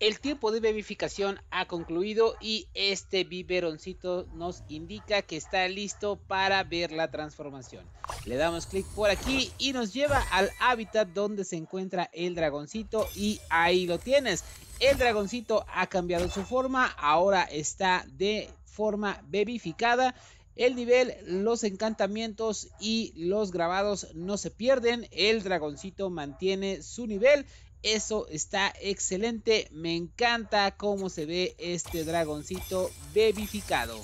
El tiempo de bebificación ha concluido y este biberoncito nos indica que está listo para ver la transformación. Le damos clic por aquí y nos lleva al hábitat donde se encuentra el dragoncito y ahí lo tienes. El dragoncito ha cambiado su forma, ahora está de forma bebificada el nivel, los encantamientos y los grabados no se pierden. El dragoncito mantiene su nivel. Eso está excelente. Me encanta cómo se ve este dragoncito bebificado.